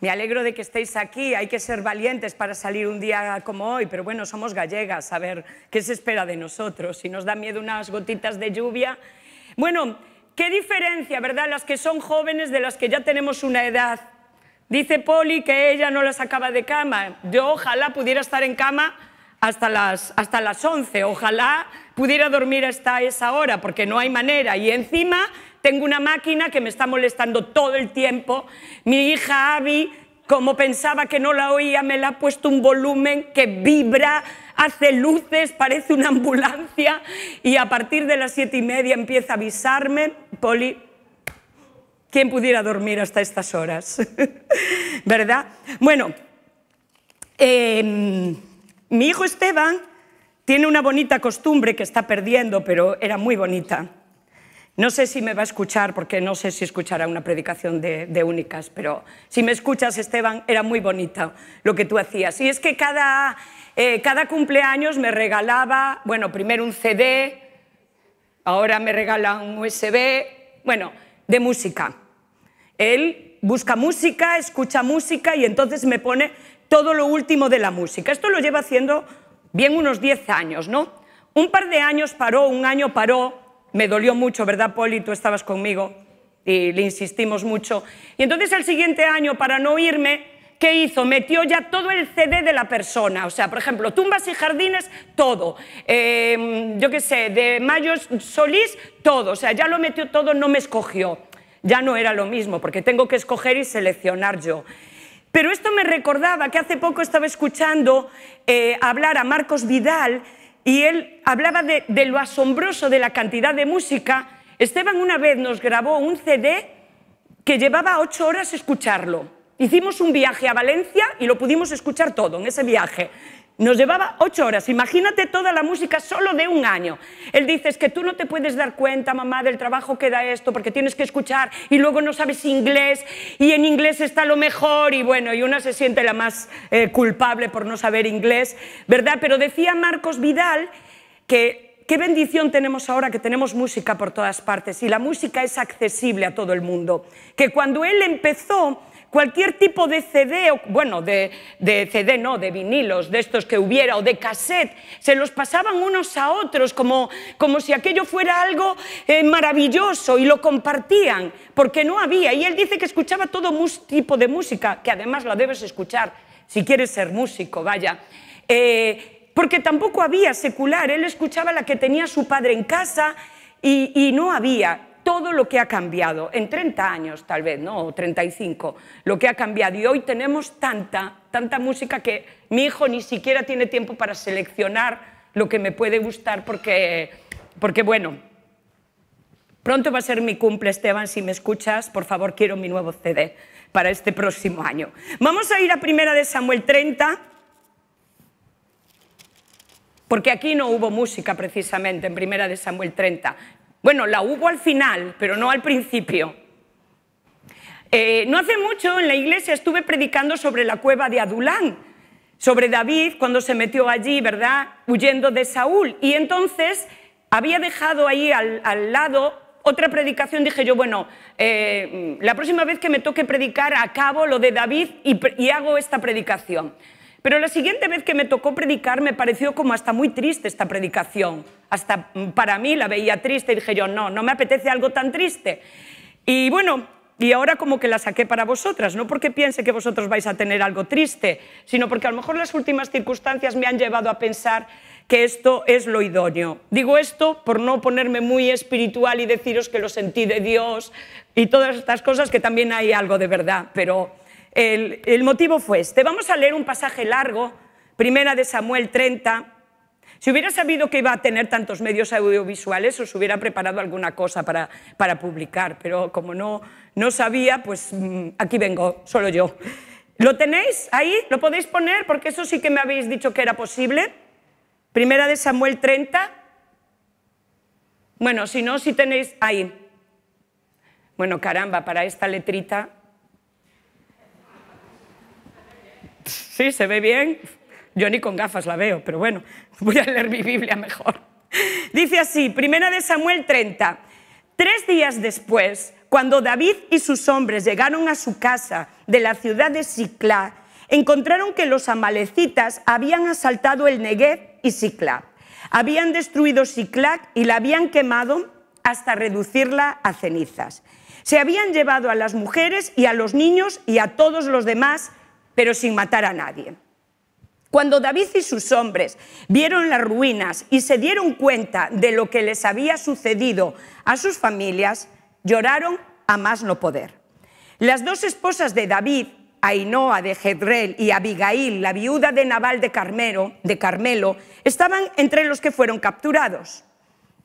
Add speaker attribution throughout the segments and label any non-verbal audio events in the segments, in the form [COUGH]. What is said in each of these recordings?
Speaker 1: Me alegro de que estéis aquí, hay que ser valientes para salir un día como hoy, pero bueno, somos gallegas, a ver qué se espera de nosotros, si nos da miedo unas gotitas de lluvia. Bueno, qué diferencia, ¿verdad? Las que son jóvenes de las que ya tenemos una edad. Dice Poli que ella no las acaba de cama. Yo ojalá pudiera estar en cama hasta las, hasta las 11, ojalá pudiera dormir hasta esa hora, porque no hay manera. Y encima tengo una máquina que me está molestando todo el tiempo, mi hija Abby, como pensaba que no la oía, me la ha puesto un volumen que vibra, hace luces, parece una ambulancia y a partir de las siete y media empieza a avisarme, Poli, ¿quién pudiera dormir hasta estas horas? [LAUGHS] ¿Verdad? Bueno, em, mi hijo Esteban tiene una bonita costumbre que está perdiendo, pero era muy bonita. No sé si me va a escuchar, porque no sé si escuchará una predicación de, únicas, pero si me escuchas, Esteban, era muy bonita lo que tú hacías. Y es que cada, eh, cada cumpleaños me regalaba, bueno, primero un CD, ahora me regala un USB, bueno, de música. Él busca música, escucha música y entonces me pone todo lo último de la música. Esto lo lleva haciendo bien unos 10 años, ¿no? Un par de años paró, un año paró me dolió mucho, ¿verdad, Poli? Tú estabas conmigo y le insistimos mucho. Y entonces el siguiente año, para no irme, ¿qué hizo? Metió ya todo el CD de la persona. O sea, por ejemplo, tumbas y jardines, todo. Eh, yo qué sé, de Mayo Solís, todo. O sea, ya lo metió todo, no me escogió. Ya no era lo mismo, porque tengo que escoger y seleccionar yo. Pero esto me recordaba que hace poco estaba escuchando eh, hablar a Marcos Vidal y él hablaba de, lo asombroso de la cantidad de música. Esteban una vez nos grabó un CD que llevaba ocho horas escucharlo. Hicimos un viaje a Valencia y lo pudimos escuchar todo en ese viaje. Nos llevaba ocho horas. Imagínate toda la música solo de un año. Él dice, es que tú no te puedes dar cuenta, mamá, del trabajo que da esto, porque tienes que escuchar y luego no sabes inglés y en inglés está lo mejor y bueno, y una se siente la más eh, culpable por no saber inglés, ¿verdad? Pero decía Marcos Vidal que qué bendición tenemos ahora que tenemos música por todas partes y la música es accesible a todo el mundo. Que cuando él empezó Cualquier tipo de CD, bueno, de, CD no, de vinilos, de estos que hubiera, o de cassette, se los pasaban unos a otros como, como si aquello fuera algo eh, maravilloso y lo compartían, porque no había. Y él dice que escuchaba todo tipo de música, que además la debes escuchar si quieres ser músico, vaya. Eh, porque tampoco había secular, él escuchaba la que tenía su padre en casa y no había todo lo que ha cambiado, en 30 años tal vez, ¿no? o 35, lo que ha cambiado. Y hoy tenemos tanta, tanta música que mi hijo ni siquiera tiene tiempo para seleccionar lo que me puede gustar porque, porque bueno, pronto va a ser mi cumple, Esteban, si me escuchas, por favor, quiero mi nuevo CD para este próximo año. Vamos a ir a primera de Samuel 30, porque aquí no hubo música precisamente en primera de Samuel 30. Bueno, la hubo al final, pero no al principio. Eh, no hace mucho en la iglesia estuve predicando sobre la cueva de Adulán, sobre David cuando se metió allí, ¿verdad? Huyendo de Saúl. Y entonces había dejado ahí al, lado otra predicación. Dije yo, bueno, eh, la próxima vez que me toque predicar, acabo lo de David y hago esta predicación. Pero la siguiente vez que me tocó predicar me pareció como hasta muy triste esta predicación. Hasta mm, para mí la veía triste y dije yo, no, no me apetece algo tan triste. Y bueno, y ahora como que la saqué para vosotras, no porque piense que vosotros vais a tener algo triste, sino porque a lo mejor las últimas circunstancias me han llevado a pensar que esto es lo idóneo. Digo esto por no ponerme muy espiritual y deciros que lo sentí de Dios y todas estas cosas que también hay algo de verdad, pero el, motivo fue este. Vamos a leer un pasaje largo, primera de Samuel 30. Si hubiera sabido que iba a tener tantos medios audiovisuales, os hubiera preparado alguna cosa para, para publicar, pero como no, no sabía, pues mm, aquí vengo, solo yo. ¿Lo tenéis ahí? ¿Lo podéis poner? Porque eso sí que me habéis dicho que era posible. Primera de Samuel 30. Bueno, si no, si tenéis ahí. Bueno, caramba, para esta letrita Sí, se ve bien. Yo ni con gafas la veo, pero bueno, [LAUGHS] voy a leer mi Biblia mejor. Dice así, primera de Samuel 30. Tres días después, cuando David y sus hombres llegaron a su casa de la ciudad de Siclá, encontraron que los amalecitas habían asaltado el Negev y Siclá. Habían destruido Siclac y la habían quemado hasta reducirla a cenizas. Se habían llevado a las mujeres y a los niños y a todos los demás pero sin matar a nadie. Cuando David y sus hombres vieron las ruinas y se dieron cuenta de lo que les había sucedido a sus familias, lloraron a más no poder. Las dos esposas de David, Ainoa de jedrel y Abigail, la viuda de Nabal de Carmelo, estaban entre los que fueron capturados.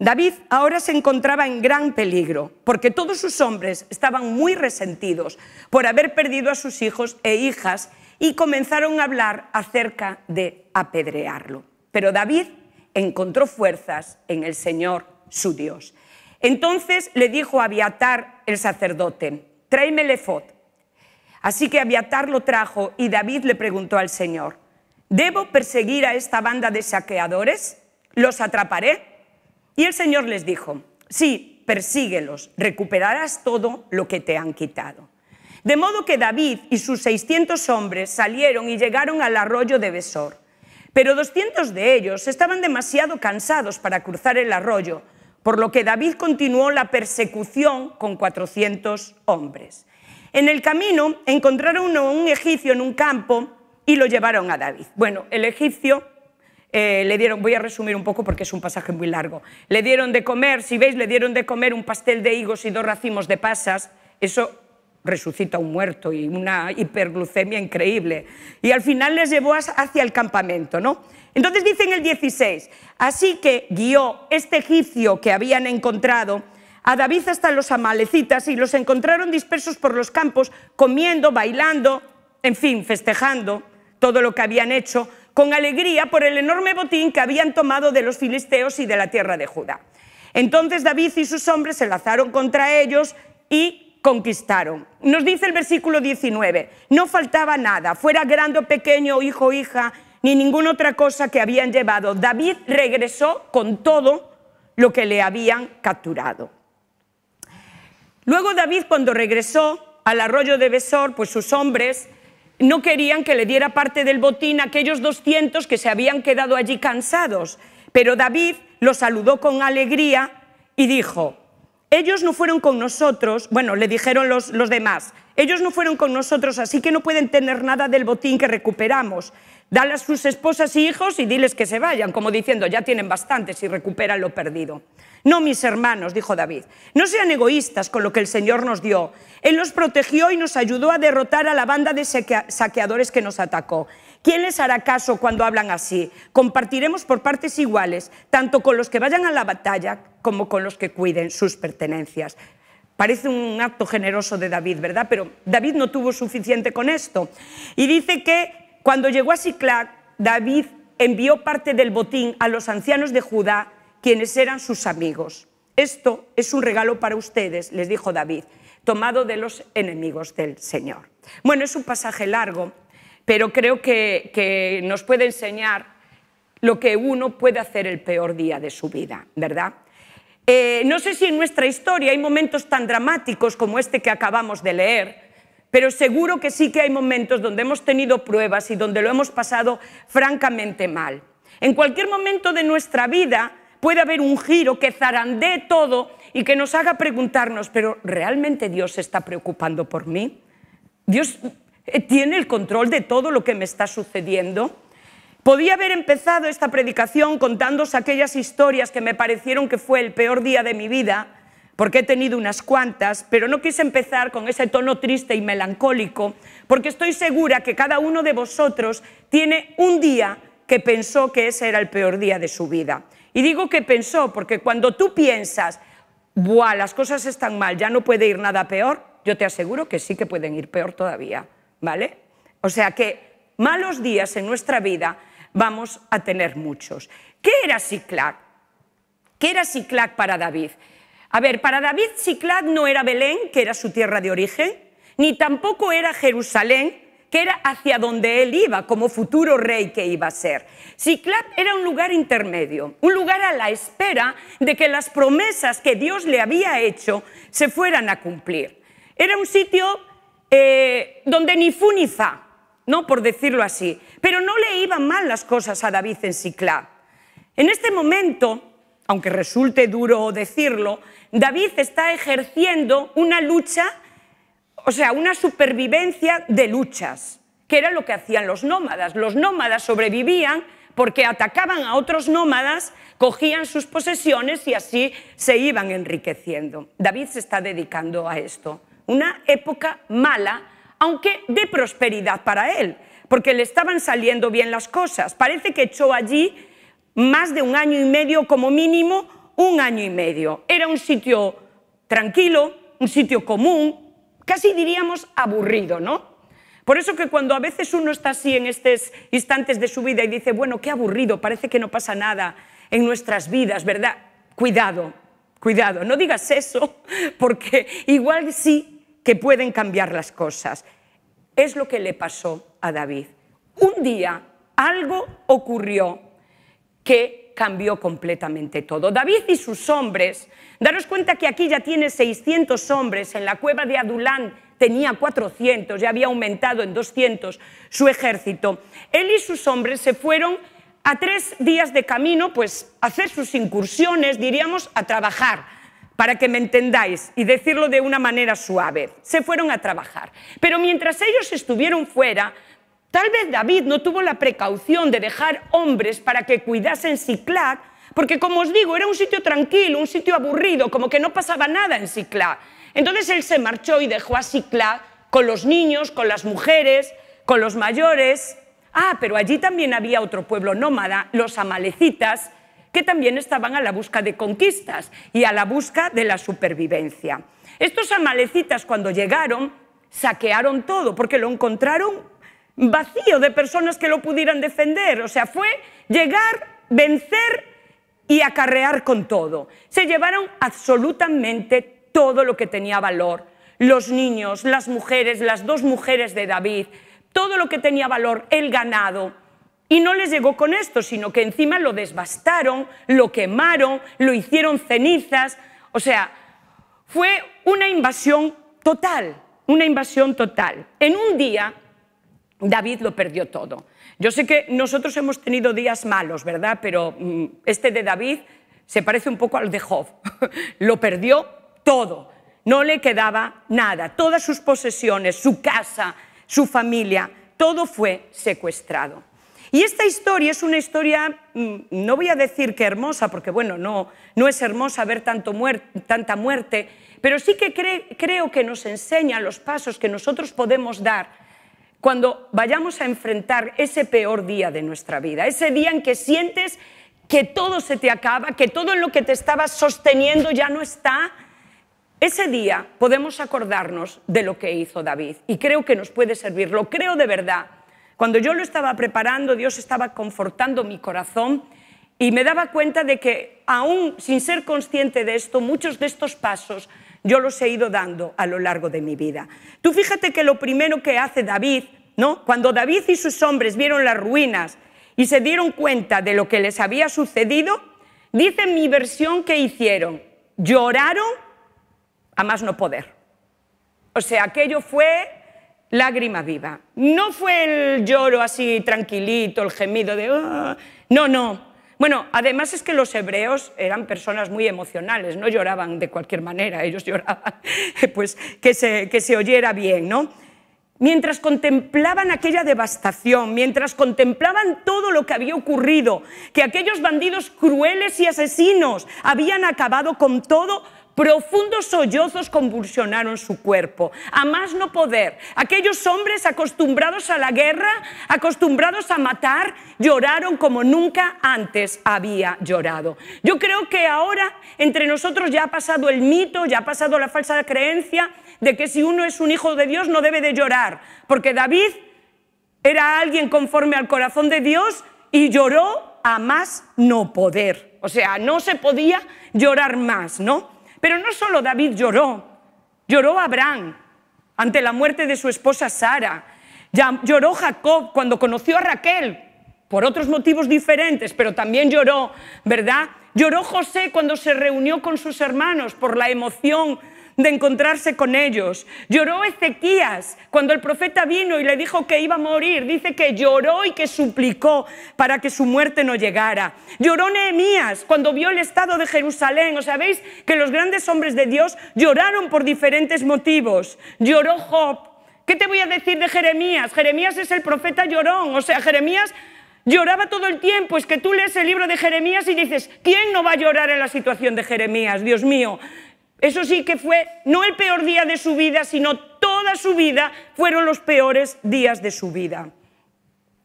Speaker 1: David ahora se encontraba en gran peligro, porque todos sus hombres estaban muy resentidos por haber perdido a sus hijos e hijas y comenzaron a hablar acerca de apedrearlo. Pero David encontró fuerzas en el Señor su Dios. Entonces le dijo a Abiatar el sacerdote, tráeme el Así que Abiatar lo trajo y David le preguntó al Señor, ¿debo perseguir a esta banda de saqueadores? ¿Los atraparé? Y el Señor les dijo, sí, persíguelos, recuperarás todo lo que te han quitado. De modo que David y sus 600 hombres salieron y llegaron al arroyo de Besor. Pero 200 de ellos estaban demasiado cansados para cruzar el arroyo, por lo que David continuó la persecución con 400 hombres. En el camino encontraron a un egipcio en un campo y lo llevaron a David. Bueno, el egipcio eh, le dieron, voy a resumir un poco porque es un pasaje muy largo, le dieron de comer, si veis, le dieron de comer un pastel de higos y dos racimos de pasas, eso resucita un muerto y una hiperglucemia increíble. Y al final les llevó hacia el campamento, ¿no? Entonces dicen el 16, así que guió este egipcio que habían encontrado a David hasta los amalecitas y los encontraron dispersos por los campos, comiendo, bailando, en fin, festejando todo lo que habían hecho, con alegría por el enorme botín que habían tomado de los filisteos y de la tierra de Judá. Entonces David y sus hombres se lanzaron contra ellos y conquistaron. Nos dice el versículo 19, no faltaba nada, fuera grande o pequeño, hijo o hija, ni ninguna otra cosa que habían llevado. David regresó con todo lo que le habían capturado. Luego David cuando regresó al arroyo de Besor, pues sus hombres no querían que le diera parte del botín a aquellos 200 que se habían quedado allí cansados. Pero David los saludó con alegría y dijo, ellos no fueron con nosotros, bueno, le dijeron los, demás, ellos no fueron con nosotros, así que no pueden tener nada del botín que recuperamos. Dale a sus esposas y hijos y diles que se vayan, como diciendo, ya tienen bastante y recuperan lo perdido. No, mis hermanos, dijo David, no sean egoístas con lo que el Señor nos dio. Él nos protegió y nos ayudó a derrotar a la banda de saqueadores que nos atacó. ¿Quién les hará caso cuando hablan así? Compartiremos por partes iguales, tanto con los que vayan a la batalla como con los que cuiden sus pertenencias. Parece un acto generoso de David, ¿verdad? Pero David no tuvo suficiente con esto. Y dice que cuando llegó a Siclac, David envió parte del botín a los ancianos de Judá, quienes eran sus amigos. Esto es un regalo para ustedes, les dijo David, tomado de los enemigos del Señor. Bueno, es un pasaje largo, pero creo que, nos puede enseñar lo que uno puede hacer el peor día de su vida, ¿verdad? Eh, no sé si en nuestra historia hay momentos tan dramáticos como este que acabamos de leer, pero seguro que sí que hay momentos donde hemos tenido pruebas y donde lo hemos pasado francamente mal. En cualquier momento de nuestra vida puede haber un giro que zarandee todo y que nos haga preguntarnos, pero ¿realmente Dios se está preocupando por mí? ¿Dios eh, tiene el control de todo lo que me está sucediendo? Podía haber empezado esta predicación contándos aquellas historias que me parecieron que fue el peor día de mi vida, porque he tenido unas cuantas, pero no quise empezar con ese tono triste y melancólico, porque estoy segura que cada uno de vosotros tiene un día que pensó que ese era el peor día de su vida. Y digo que pensó, porque cuando tú piensas, Buah, las cosas están mal, ya no puede ir nada peor, yo te aseguro que sí que pueden ir peor todavía, ¿vale? O sea que malos días en nuestra vida vamos a tener muchos. ¿Qué era Ciclac? ¿Qué era Ciclac para David? A ver, para David Ciclad no era Belén, que era su tierra de origen, ni tampoco era Jerusalén, que era hacia donde él iba como futuro rey que iba a ser. Ciclad era un lugar intermedio, un lugar a la espera de que las promesas que Dios le había hecho se fueran a cumplir. Era un sitio eh, donde ni fu ni fa, ¿no? por decirlo así, pero no le iban mal las cosas a David en Ciclad. En este momento aunque resulte duro decirlo, David está ejerciendo una lucha, o sea, una supervivencia de luchas, que era lo que hacían los nómadas. Los nómadas sobrevivían porque atacaban a otros nómadas, cogían sus posesiones y así se iban enriqueciendo. David se está dedicando a esto. Una época mala, aunque de prosperidad para él, porque le estaban saliendo bien las cosas. Parece que echó allí más de un año y medio como mínimo, un año y medio. Era un sitio tranquilo, un sitio común, casi diríamos aburrido, ¿no? Por eso que cuando a veces uno está así en estos instantes de su vida y dice, bueno, qué aburrido, parece que no pasa nada en nuestras vidas, ¿verdad? Cuidado, cuidado, no digas eso, [LAUGHS] porque igual sí que pueden cambiar las cosas. Es lo que le pasó a David. Un día algo ocurrió que cambió completamente todo. David y sus hombres, daros cuenta que aquí ya tiene 600 hombres, en la cueva de Adulán tenía 400, ya había aumentado en 200 su ejército. Él y sus hombres se fueron a tres días de camino, pues a hacer sus incursiones, diríamos, a trabajar, para que me entendáis y decirlo de una manera suave. Se fueron a trabajar. Pero mientras ellos estuvieron fuera, Tal vez David no tuvo la precaución de dejar hombres para que cuidasen Ciclac, porque como os digo, era un sitio tranquilo, un sitio aburrido, como que no pasaba nada en Ciclac. Entonces él se marchó y dejó a Ciclac con los niños, con las mujeres, con los mayores. Ah, pero allí también había otro pueblo nómada, los amalecitas, que también estaban a la busca de conquistas y a la busca de la supervivencia. Estos amalecitas cuando llegaron saquearon todo porque lo encontraron vacío de personas que lo pudieran defender. O sea, fue llegar, vencer y acarrear con todo. Se llevaron absolutamente todo lo que tenía valor. Los niños, las mujeres, las dos mujeres de David, todo lo que tenía valor, el ganado. Y no les llegó con esto, sino que encima lo desbastaron, lo quemaron, lo hicieron cenizas. O sea, fue una invasión total, una invasión total. En un día David lo perdió todo. Yo sé que nosotros hemos tenido días malos, ¿verdad? Pero mm, este de David se parece un poco al de Job. [LAUGHS] lo perdió todo. No le quedaba nada. Todas sus posesiones, su casa, su familia, todo fue secuestrado. Y esta historia es una historia, mm, no voy a decir que hermosa, porque bueno, no, no es hermosa ver tanto tanta muerte, pero sí que creo que nos enseña los pasos que nosotros podemos dar cuando vayamos a enfrentar ese peor día de nuestra vida, ese día en que sientes que todo se te acaba, que todo lo que te estabas sosteniendo ya no está, ese día podemos acordarnos de lo que hizo David y creo que nos puede servir, lo creo de verdad. Cuando yo lo estaba preparando, Dios estaba confortando mi corazón y me daba cuenta de que aún sin ser consciente de esto, muchos de estos pasos yo los he ido dando a lo largo de mi vida. Tú fíjate que lo primero que hace David, ¿no? Cuando David y sus hombres vieron las ruinas y se dieron cuenta de lo que les había sucedido, dice mi versión que hicieron, lloraron a más no poder. O sea, aquello fue lágrima viva. No fue el lloro así tranquilito, el gemido de... Ah". no, no, bueno, además es que los hebreos eran personas muy emocionales, no lloraban de cualquier manera, [LAUGHS] ellos lloraban, pues que se, que se oyera bien, ¿no? mientras contemplaban aquella devastación, mientras contemplaban todo lo que había ocurrido, que aquellos bandidos crueles y asesinos habían acabado con todo, Profundos sollozos convulsionaron su cuerpo, a más no poder. Aquellos hombres acostumbrados a la guerra, acostumbrados a matar, lloraron como nunca antes había llorado. Yo creo que ahora entre nosotros ya ha pasado el mito, ya ha pasado la falsa creencia de que si uno es un hijo de Dios no debe de llorar, porque David era alguien conforme al corazón de Dios y lloró a más no poder. O sea, no se podía llorar más, ¿no? Pero no solo David lloró, lloró Abraham ante la muerte de su esposa Sara, lloró Jacob cuando conoció a Raquel, por otros motivos diferentes, pero también lloró, ¿verdad? Lloró José cuando se reunió con sus hermanos por la emoción de encontrarse con ellos. Lloró Ezequías cuando el profeta vino y le dijo que iba a morir. Dice que lloró y que suplicó para que su muerte no llegara. Lloró Nehemías cuando vio el estado de Jerusalén. ¿Os sabéis que los grandes hombres de Dios lloraron por diferentes motivos? Lloró Job. ¿Qué te voy a decir de Jeremías? Jeremías es el profeta llorón. O sea, Jeremías lloraba todo el tiempo. Es que tú lees el libro de Jeremías y dices, ¿quién no va a llorar en la situación de Jeremías? Dios mío, eso sí que fue no el peor día de su vida, sino toda su vida fueron los peores días de su vida.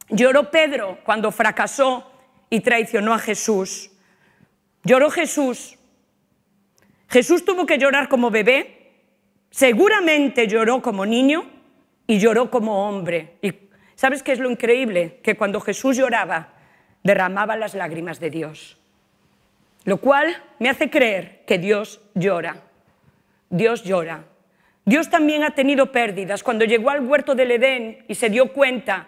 Speaker 1: Lloró Pedro cuando fracasó y traicionó a Jesús. Lloró Jesús. Jesús tuvo que llorar como bebé, seguramente lloró como niño y lloró como hombre. ¿Y sabes qué es lo increíble? Que cuando Jesús lloraba, derramaba las lágrimas de Dios. Lo cual me hace creer que Dios llora. Dios llora. Dios también ha tenido pérdidas. Cuando llegó al huerto del Edén y se dio cuenta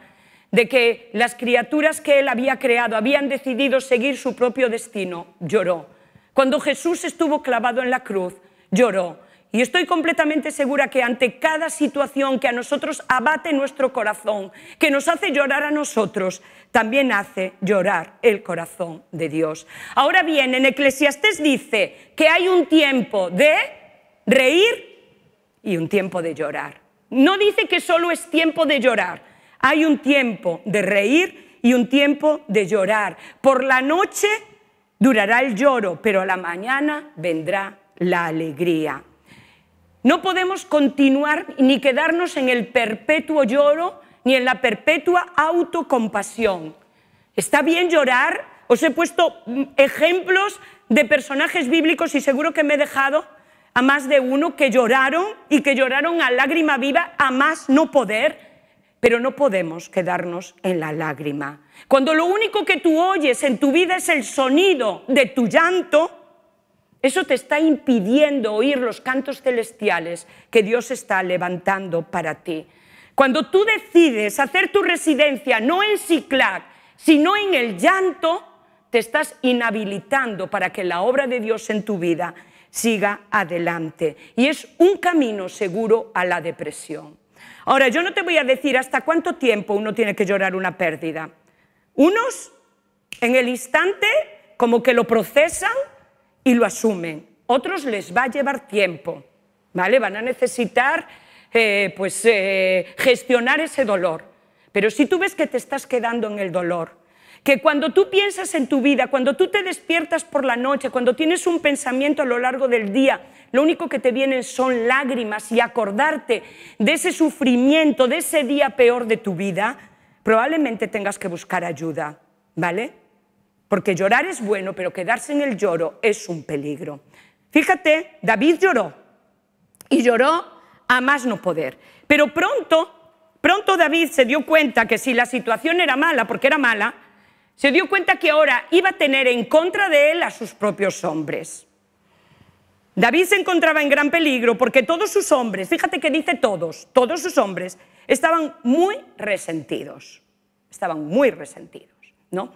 Speaker 1: de que las criaturas que él había creado habían decidido seguir su propio destino, lloró. Cuando Jesús estuvo clavado en la cruz, lloró. Y estoy completamente segura que ante cada situación que a nosotros abate nuestro corazón, que nos hace llorar a nosotros, también hace llorar el corazón de Dios. Ahora bien, en Eclesiastés dice que hay un tiempo de reír y un tiempo de llorar. No dice que solo es tiempo de llorar, hay un tiempo de reír y un tiempo de llorar. Por la noche durará el lloro, pero a la mañana vendrá la alegría. No podemos continuar ni quedarnos en el perpetuo lloro ni en la perpetua autocompasión. Está bien llorar, os he puesto mm, ejemplos de personajes bíblicos y seguro que me he dejado a más de uno que lloraron y que lloraron a lágrima viva a más no poder, pero no podemos quedarnos en la lágrima. Cuando lo único que tú oyes en tu vida es el sonido de tu llanto, eso te está impidiendo oír los cantos celestiales que Dios está levantando para ti. Cuando tú decides hacer tu residencia no en Ciclac, sino en el llanto, te estás inhabilitando para que la obra de Dios en tu vida siga adelante. Y es un camino seguro a la depresión. Ahora, yo no te voy a decir hasta cuánto tiempo uno tiene que llorar una pérdida. Unos en el instante como que lo procesan y lo asumen. Otros les va a llevar tiempo, ¿vale? Van a necesitar eh, pues, eh, gestionar ese dolor. Pero si tú ves que te estás quedando en el dolor, que cuando tú piensas en tu vida, cuando tú te despiertas por la noche, cuando tienes un pensamiento a lo largo del día, lo único que te vienen son lágrimas y acordarte de ese sufrimiento, de ese día peor de tu vida, probablemente tengas que buscar ayuda, ¿vale? porque llorar es bueno, pero quedarse en el lloro es un peligro. Fíjate, David lloró y lloró a más no poder, pero pronto, pronto David se dio cuenta que si la situación era mala, porque era mala, se dio cuenta que ahora iba a tener en contra de él a sus propios hombres. David se encontraba en gran peligro porque todos sus hombres, fíjate que dice todos, todos sus hombres estaban muy resentidos, estaban muy resentidos, ¿no?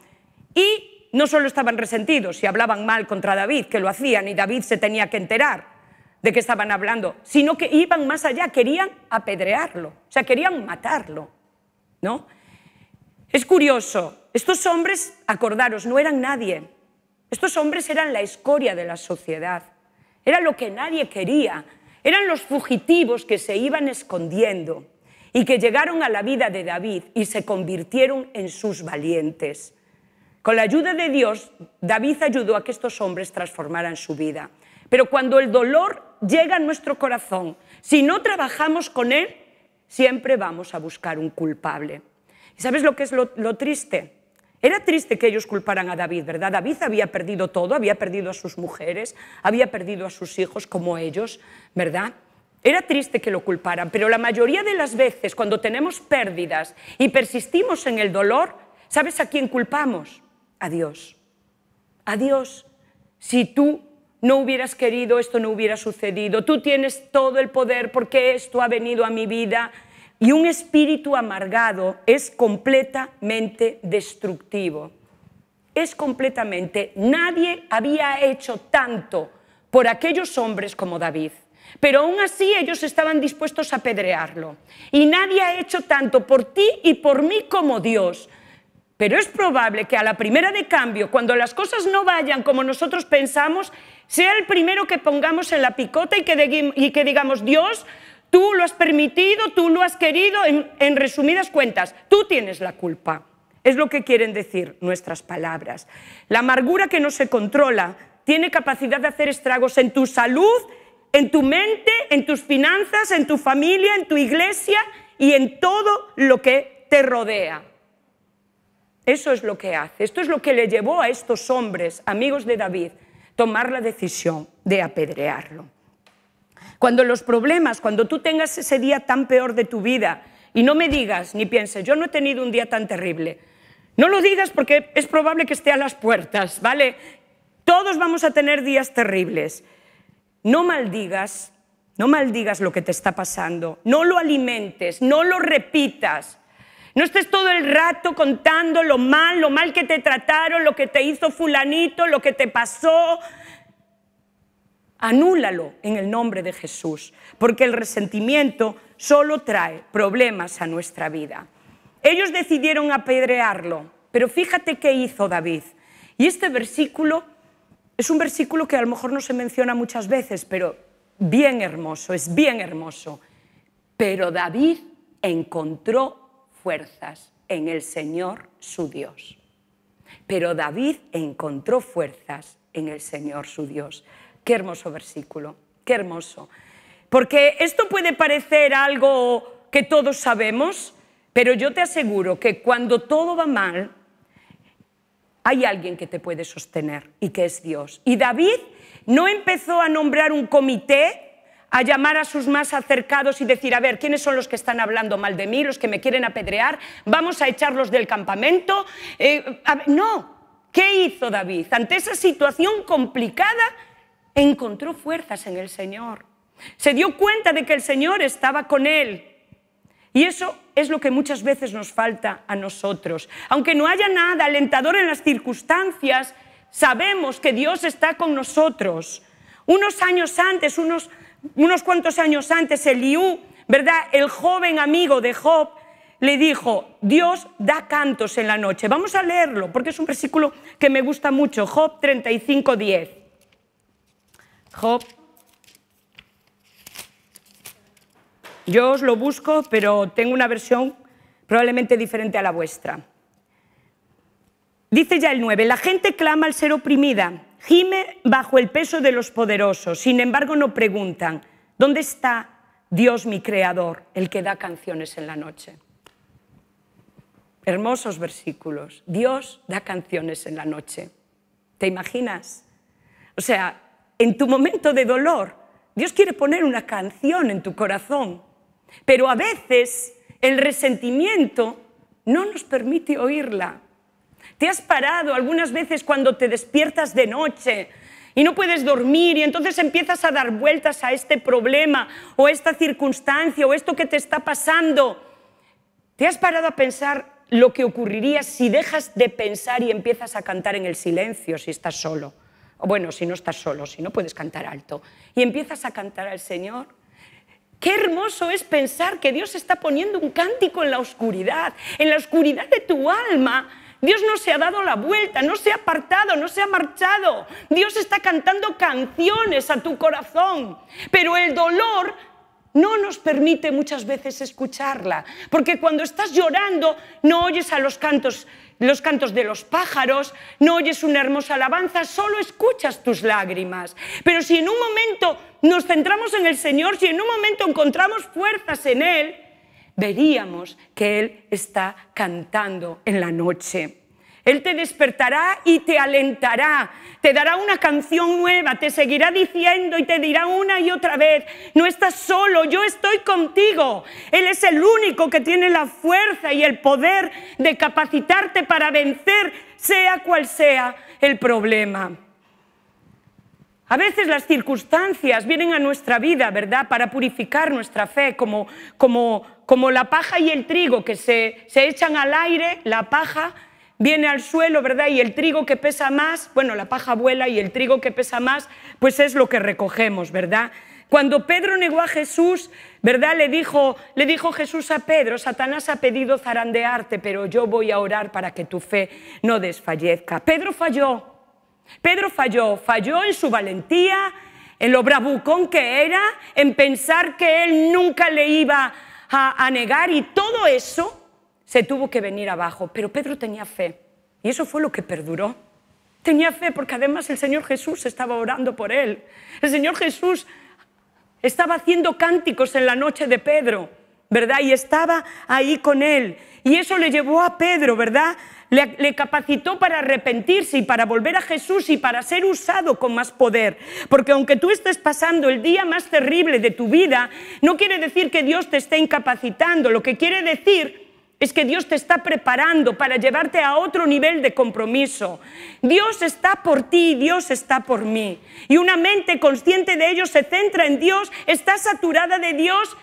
Speaker 1: Y no solo estaban resentidos y hablaban mal contra David, que lo hacían y David se tenía que enterar de qué estaban hablando, sino que iban más allá, querían apedrearlo, o sea, querían matarlo, ¿no? Es curioso, estos hombres, acordaros, no eran nadie. Estos hombres eran la escoria de la sociedad, era lo que nadie quería, eran los fugitivos que se iban escondiendo y que llegaron a la vida de David y se convirtieron en sus valientes. Con la ayuda de Dios, David ayudó a que estos hombres transformaran su vida. Pero cuando el dolor llega a nuestro corazón, si no trabajamos con él, siempre vamos a buscar un culpable. ¿Y sabes lo que es lo, lo triste? Era triste que ellos culparan a David, ¿verdad? David había perdido todo, había perdido a sus mujeres, había perdido a sus hijos como ellos, ¿verdad? Era triste que lo culparan, pero la mayoría de las veces cuando tenemos pérdidas y persistimos en el dolor, ¿sabes a quién culpamos? Adiós, Dios. Si tú no hubieras querido, esto no hubiera sucedido. Tú tienes todo el poder porque esto ha venido a mi vida. Y un espíritu amargado es completamente destructivo. Es completamente. Nadie había hecho tanto por aquellos hombres como David. Pero aún así ellos estaban dispuestos a apedrearlo. Y nadie ha hecho tanto por ti y por mí como Dios pero es probable que a la primera de cambio, cuando las cosas no vayan como nosotros pensamos, sea el primero que pongamos en la picota y que, digamos, Dios, tú lo has permitido, tú lo has querido, en resumidas cuentas, tú tienes la culpa. Es lo que quieren decir nuestras palabras. La amargura que no se controla tiene capacidad de hacer estragos en tu salud, en tu mente, en tus finanzas, en tu familia, en tu iglesia y en todo lo que te rodea. Eso es lo que hace. Esto es lo que le llevó a estos hombres, amigos de David, tomar la decisión de apedrearlo. Cuando los problemas, cuando tú tengas ese día tan peor de tu vida y no me digas ni pienses, yo no he tenido un día tan terrible, no lo digas porque es probable que esté a las puertas, ¿vale? Todos vamos a tener días terribles. No maldigas, no maldigas lo que te está pasando, no lo alimentes, no lo repitas, no estés todo el rato contando lo mal, lo mal que te trataron, lo que te hizo fulanito, lo que te pasó. Anúlalo en el nombre de Jesús, porque el resentimiento solo trae problemas a nuestra vida. Ellos decidieron apedrearlo, pero fíjate qué hizo David. Y este versículo es un versículo que a lo mejor no se menciona muchas veces, pero bien hermoso, es bien hermoso. Pero David encontró fuerzas en el Señor su Dios. Pero David encontró fuerzas en el Señor su Dios. Qué hermoso versículo, qué hermoso. Porque esto puede parecer algo que todos sabemos, pero yo te aseguro que cuando todo va mal, hay alguien que te puede sostener y que es Dios. Y David no empezó a nombrar un comité a llamar a sus más acercados y decir, a ver, ¿quiénes son los que están hablando mal de mí, los que me quieren apedrear? Vamos a echarlos del campamento. Eh, no, ¿qué hizo David? Ante esa situación complicada, encontró fuerzas en el Señor. Se dio cuenta de que el Señor estaba con él. Y eso es lo que muchas veces nos falta a nosotros. Aunque no haya nada alentador en las circunstancias, sabemos que Dios está con nosotros. Unos años antes, unos unos cuantos años antes, Eliú, ¿verdad? El joven amigo de Job le dijo, Dios da cantos en la noche. Vamos a leerlo, porque es un versículo que me gusta mucho, Job 35:10. 10. Job. Yo os lo busco, pero tengo una versión probablemente diferente a la vuestra. Dice ya el 9, la gente clama al ser oprimida Gime bajo el peso de los poderosos, sin embargo no preguntan, ¿dónde está Dios mi creador, el que da canciones en la noche? Hermosos versículos. Dios da canciones en la noche. ¿Te imaginas? O sea, en tu momento de dolor, Dios quiere poner una canción en tu corazón, pero a veces el resentimiento no nos permite oírla. ¿Te has parado algunas veces cuando te despiertas de noche? y no puedes dormir y entonces empiezas a dar vueltas a este problema o esta circunstancia o esto que te está pasando. ¿Te has parado a pensar lo que ocurriría si dejas de pensar y empiezas a cantar en el silencio si estás solo? O bueno, si no estás solo, si no puedes cantar alto y empiezas a cantar al Señor. Qué hermoso es pensar que Dios está poniendo un cántico en la oscuridad, en la oscuridad de tu alma, Dios no se ha dado la vuelta, no se ha apartado, no se ha marchado. Dios está cantando canciones a tu corazón, pero el dolor no nos permite muchas veces escucharla, porque cuando estás llorando no oyes a los cantos, los cantos de los pájaros, no oyes una hermosa alabanza, solo escuchas tus lágrimas. Pero si en un momento nos centramos en el Señor, si en un momento encontramos fuerzas en él, veríamos que Él está cantando en la noche. Él te despertará y te alentará, te dará una canción nueva, te seguirá diciendo y te dirá una y otra vez, no estás solo, yo estoy contigo. Él es el único que tiene la fuerza y el poder de capacitarte para vencer, sea cual sea el problema. A veces las circunstancias vienen a nuestra vida, ¿verdad?, para purificar nuestra fe, como, como, como la paja y el trigo que se, se echan al aire, la paja viene al suelo, ¿verdad? Y el trigo que pesa más, bueno, la paja vuela y el trigo que pesa más, pues es lo que recogemos, ¿verdad? Cuando Pedro negó a Jesús, ¿verdad? Le dijo, le dijo Jesús a Pedro, Satanás ha pedido zarandearte, pero yo voy a orar para que tu fe no desfallezca. Pedro falló, Pedro falló, falló en su valentía, en lo bravucón que era, en pensar que él nunca le iba a, negar y todo eso se tuvo que venir abajo. Pero Pedro tenía fe y eso fue lo que perduró. Tenía fe porque además el Señor Jesús estaba orando por él. El Señor Jesús estaba haciendo cánticos en la noche de Pedro, ¿verdad? Y estaba ahí con él. Y eso le llevó a Pedro, ¿verdad? Le, capacitó para arrepentirse y para volver a Jesús y para ser usado con más poder. Porque aunque tú estés pasando el día más terrible de tu vida, no quiere decir que Dios te esté incapacitando. Lo que quiere decir es que Dios te está preparando para llevarte a otro nivel de compromiso. Dios está por ti, y Dios está por mí. Y una mente consciente de ello se centra en Dios, está saturada de Dios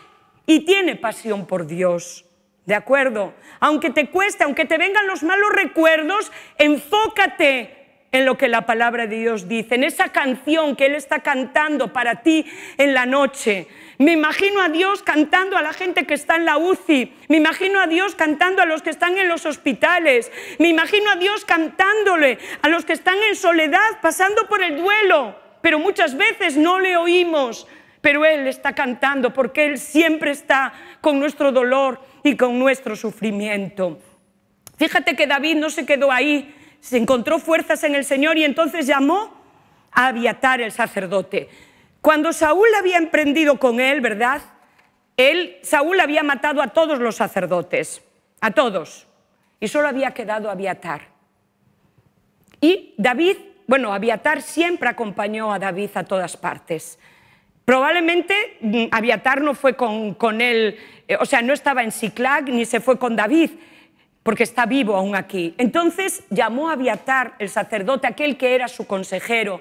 Speaker 1: y tiene pasión por Dios. ¿De acuerdo? Aunque te cueste, aunque te vengan los malos recuerdos, enfócate en lo que la palabra de Dios dice, en esa canción que Él está cantando para ti en la noche. Me imagino a Dios cantando a la gente que está en la UCI, me imagino a Dios cantando a los que están en los hospitales, me imagino a Dios cantándole a los que están en soledad, pasando por el duelo, pero muchas veces no le oímos, pero Él está cantando porque Él siempre está con nuestro dolor, y con nuestro sufrimiento. Fíjate que David no se quedó ahí, se encontró fuerzas en el Señor y entonces llamó a Abiatar el sacerdote. Cuando Saúl había emprendido con él, ¿verdad? Él, Saúl había matado a todos los sacerdotes, a todos, y solo había quedado Abiatar. Y David, bueno, Abiatar siempre acompañó a David a todas partes. Probablemente mm, Aviatar no fue con, él, eh, o sea, no estaba en Ciclac ni se fue con David, porque está vivo aún aquí. Entonces llamó a Aviatar, el sacerdote, aquel que era su consejero,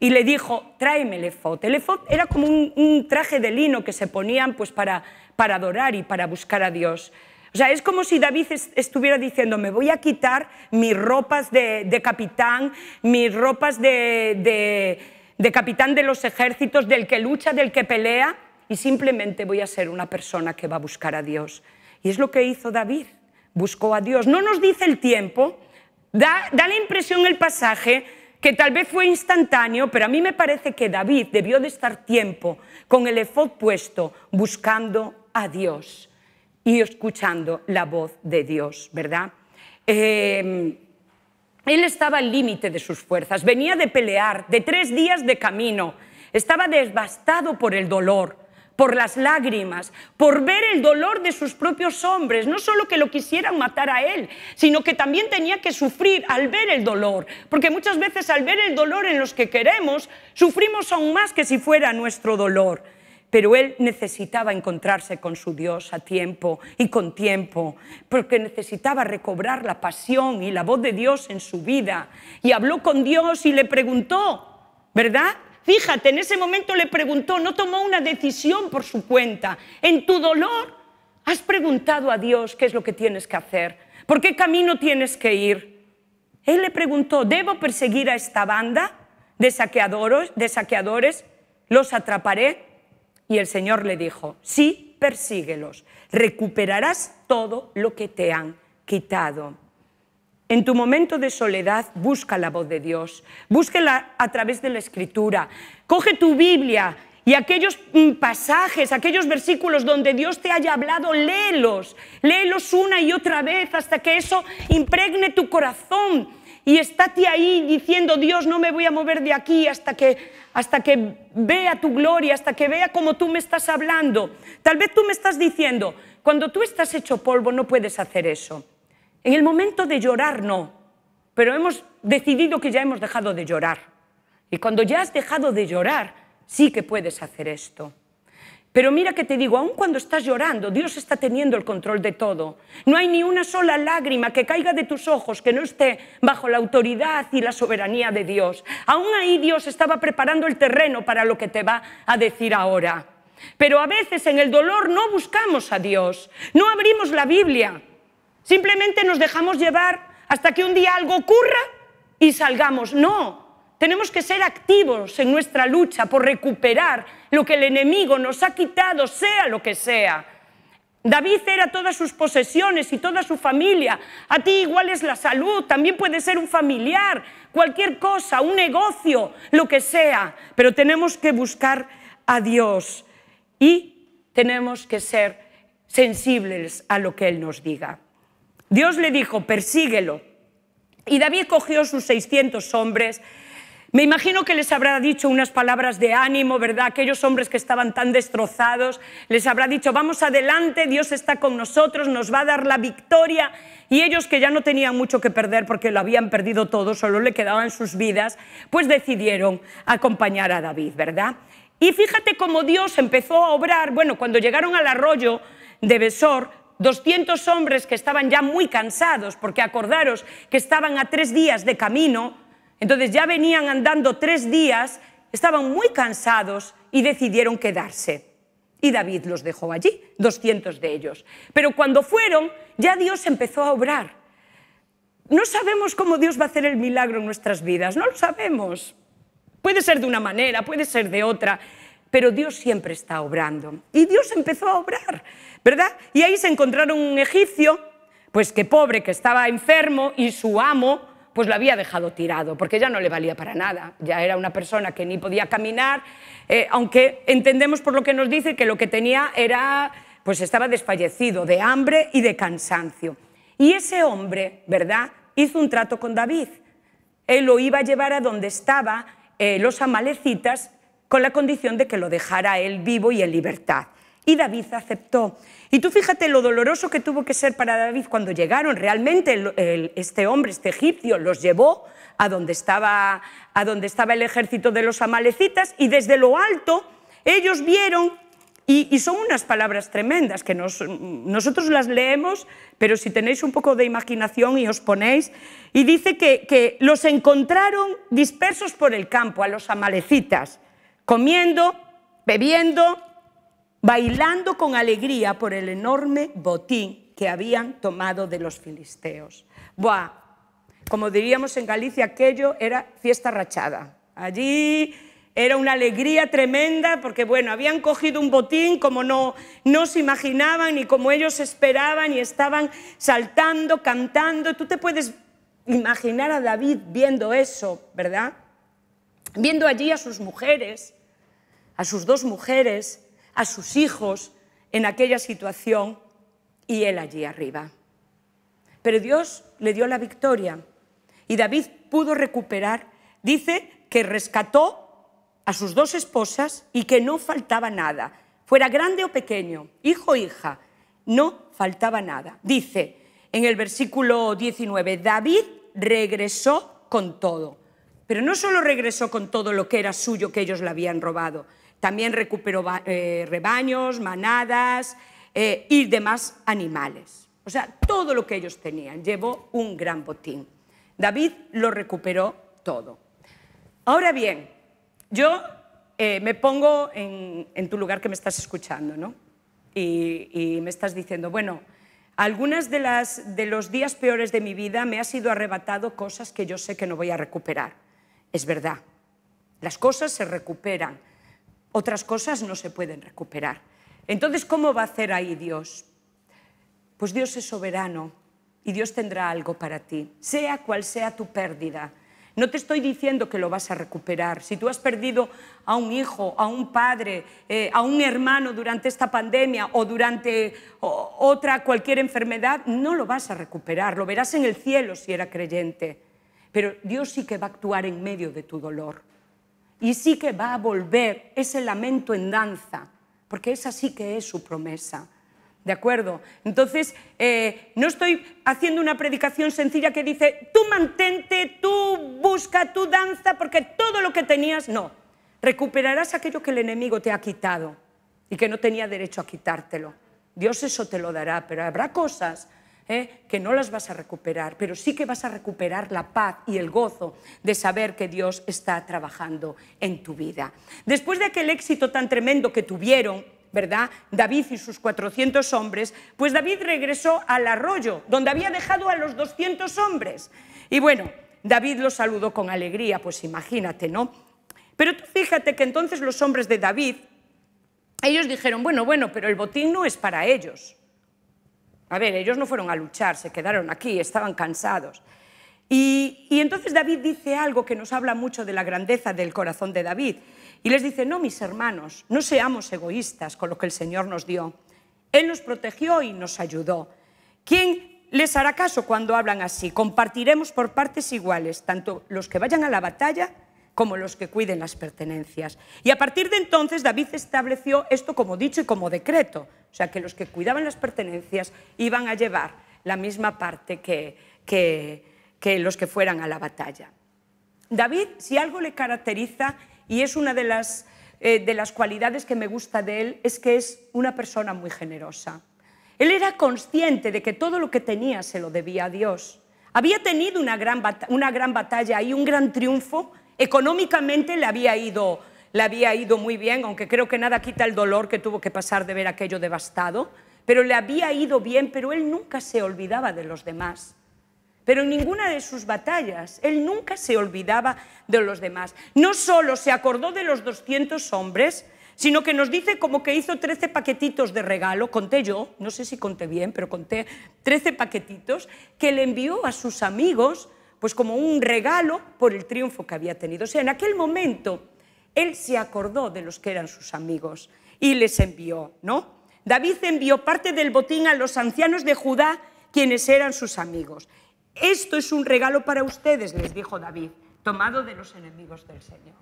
Speaker 1: y le dijo, tráeme el efod. El efod era como un, traje de lino que se ponían pues, para, para adorar y para buscar a Dios. O sea, es como si David estuviera diciendo, me voy a quitar mis ropas de, capitán, mis ropas de de capitán de los ejércitos, del que lucha, del que pelea, y simplemente voy a ser una persona que va a buscar a Dios. Y es lo que hizo David, buscó a Dios. No nos dice el tiempo, da, la impresión el pasaje que tal vez fue instantáneo, pero a mí me parece que David debió de estar tiempo con el efod puesto buscando a Dios y escuchando la voz de Dios, ¿verdad? Eh, él estaba al límite de sus fuerzas, venía de pelear, de tres días de camino, estaba devastado por el dolor, por las lágrimas, por ver el dolor de sus propios hombres, no solo que lo quisieran matar a él, sino que también tenía que sufrir al ver el dolor, porque muchas veces al ver el dolor en los que queremos, sufrimos aún más que si fuera nuestro dolor pero él necesitaba encontrarse con su Dios a tiempo y con tiempo, porque necesitaba recobrar la pasión y la voz de Dios en su vida. Y habló con Dios y le preguntó, ¿verdad? Fíjate, en ese momento le preguntó, no tomó una decisión por su cuenta. En tu dolor has preguntado a Dios qué es lo que tienes que hacer, por qué camino tienes que ir. Él le preguntó, ¿debo perseguir a esta banda de saqueadores? ¿Los atraparé? Y el Señor le dijo, sí, persíguelos, recuperarás todo lo que te han quitado. En tu momento de soledad, busca la voz de Dios, búsquela a través de la Escritura, coge tu Biblia y aquellos mm, pasajes, aquellos versículos donde Dios te haya hablado, léelos, léelos una y otra vez hasta que eso impregne tu corazón y estate ahí diciendo, Dios, no me voy a mover de aquí hasta que, hasta que vea tu gloria, hasta que vea cómo tú me estás hablando. Tal vez tú me estás diciendo, cuando tú estás hecho polvo no puedes hacer eso. En el momento de llorar no, pero hemos decidido que ya hemos dejado de llorar. Y cuando ya has dejado de llorar, sí que puedes hacer esto. Pero mira que te digo, aun cuando estás llorando, Dios está teniendo el control de todo. No hay ni una sola lágrima que caiga de tus ojos que no esté bajo la autoridad y la soberanía de Dios. Aún ahí Dios estaba preparando el terreno para lo que te va a decir ahora. Pero a veces en el dolor no buscamos a Dios, no abrimos la Biblia, simplemente nos dejamos llevar hasta que un día algo ocurra y salgamos. No, tenemos que ser activos en nuestra lucha por recuperar lo que el enemigo nos ha quitado, sea lo que sea. David era todas sus posesiones y toda su familia. A ti igual es la salud, también puede ser un familiar, cualquier cosa, un negocio, lo que sea. Pero tenemos que buscar a Dios y tenemos que ser sensibles a lo que Él nos diga. Dios le dijo, persíguelo. Y David cogió sus 600 hombres me imagino que les habrá dicho unas palabras de ánimo, ¿verdad? Aquellos hombres que estaban tan destrozados, les habrá dicho, vamos adelante, Dios está con nosotros, nos va a dar la victoria. Y ellos que ya no tenían mucho que perder porque lo habían perdido todo, solo le quedaban sus vidas, pues decidieron acompañar a David, ¿verdad? Y fíjate cómo Dios empezó a obrar, bueno, cuando llegaron al arroyo de Besor, 200 hombres que estaban ya muy cansados, porque acordaros que estaban a tres días de camino, entonces ya venían andando tres días, estaban muy cansados y decidieron quedarse. Y David los dejó allí, 200 de ellos. Pero cuando fueron, ya Dios empezó a obrar. No sabemos cómo Dios va a hacer el milagro en nuestras vidas, no lo sabemos. Puede ser de una manera, puede ser de otra, pero Dios siempre está obrando. Y Dios empezó a obrar, ¿verdad? Y ahí se encontraron un egipcio, pues que pobre, que estaba enfermo, y su amo pues lo había dejado tirado, porque ya no le valía para nada. Ya era una persona que ni podía caminar, eh, aunque entendemos por lo que nos dice que lo que tenía era, pues estaba desfallecido de hambre y de cansancio. Y ese hombre, ¿verdad? Hizo un trato con David. Él lo iba a llevar a donde estaban eh, los amalecitas con la condición de que lo dejara él vivo y en libertad. Y David aceptó. Y tú fíjate lo doloroso que tuvo que ser para David cuando llegaron. Realmente este hombre, este egipcio, los llevó a donde, estaba, el ejército de los amalecitas y desde lo alto ellos vieron, y, son unas palabras tremendas que nosotros las leemos, pero si tenéis un poco de imaginación y os ponéis, y dice que los encontraron dispersos por el campo, a los amalecitas, comiendo, bebiendo, bailando con alegría por el enorme botín que habían tomado de los filisteos. Buah, como diríamos en Galicia, aquello era fiesta rachada. Allí era una alegría tremenda porque, bueno, habían cogido un botín como no, no se imaginaban y como ellos esperaban y estaban saltando, cantando. Tú te puedes imaginar a David viendo eso, ¿verdad? Viendo allí a sus mujeres, a sus dos mujeres, a sus hijos en aquella situación y él allí arriba. Pero Dios le dio la victoria y David pudo recuperar, dice que rescató a sus dos esposas y que no faltaba nada, fuera grande o pequeño, hijo o hija, no faltaba nada. Dice en el versículo 19, David regresó con todo, pero no solo regresó con todo lo que era suyo que ellos le habían robado, también recuperó eh, rebaños, manadas eh, y demás animales. O sea, todo lo que ellos tenían. Llevó un gran botín. David lo recuperó todo. Ahora bien, yo eh, me pongo en, tu lugar que me estás escuchando, ¿no? Y, me estás diciendo, bueno, algunas de, las, de los días peores de mi vida me ha sido arrebatado cosas que yo sé que no voy a recuperar. Es verdad, las cosas se recuperan, otras cosas no se pueden recuperar. Entonces, ¿cómo va a hacer ahí Dios? Pues Dios es soberano y Dios tendrá algo para ti, sea cual sea tu pérdida. No te estoy diciendo que lo vas a recuperar. Si tú has perdido a un hijo, a un padre, eh, a un hermano durante esta pandemia o durante otra cualquier enfermedad, no lo vas a recuperar. Lo verás en el cielo si era creyente. Pero Dios sí que va a actuar en medio de tu dolor. Y sí que va a volver ese lamento en danza, porque esa sí que es su promesa. ¿De acuerdo? Entonces, eh, no estoy haciendo una predicación sencilla que dice, tú mantente, tú busca, tu danza, porque todo lo que tenías, no. Recuperarás aquello que el enemigo te ha quitado y que no tenía derecho a quitártelo. Dios eso te lo dará, pero habrá cosas ¿eh? que no las vas a recuperar, pero sí que vas a recuperar la paz y el gozo de saber que Dios está trabajando en tu vida. Después de aquel éxito tan tremendo que tuvieron, ¿verdad? David y sus 400 hombres, pues David regresó al arroyo, donde había dejado a los 200 hombres. Y bueno, David los saludó con alegría, pues imagínate, ¿no? Pero tú fíjate que entonces los hombres de David, ellos dijeron, bueno, bueno, pero el botín no es para ellos. A ver, ellos no fueron a luchar, se quedaron aquí, estaban cansados. Y, entonces David dice algo que nos habla mucho de la grandeza del corazón de David. Y les dice, no, mis hermanos, no seamos egoístas con lo que el Señor nos dio. Él nos protegió y nos ayudó. ¿Quién les hará caso cuando hablan así? Compartiremos por partes iguales, tanto los que vayan a la batalla como los que cuiden las pertenencias. Y a partir de entonces David estableció esto como dicho y como decreto, o sea que los que cuidaban las pertenencias iban a llevar la misma parte que, los que fueran a la batalla. David, si algo le caracteriza, y es una de las, eh, de las cualidades que me gusta de él, es que es una persona muy generosa. Él era consciente de que todo lo que tenía se lo debía a Dios. Había tenido una gran, una gran batalla y un gran triunfo Económicamente le había ido le había ido muy bien, aunque creo que nada quita el dolor que tuvo que pasar de ver aquello devastado, pero le había ido bien, pero él nunca se olvidaba de los demás. Pero en ninguna de sus batallas, él nunca se olvidaba de los demás. No solo se acordó de los 200 hombres, sino que nos dice como que hizo 13 paquetitos de regalo, conté yo, no sé si conté bien, pero conté 13 paquetitos que le envió a sus amigos pues como un regalo por el triunfo que había tenido. O sea, en aquel momento él se acordó de los que eran sus amigos y les envió, ¿no? David envió parte del botín a los ancianos de Judá, quienes eran sus amigos. Esto es un regalo para ustedes, les dijo David, tomado de los enemigos del Señor.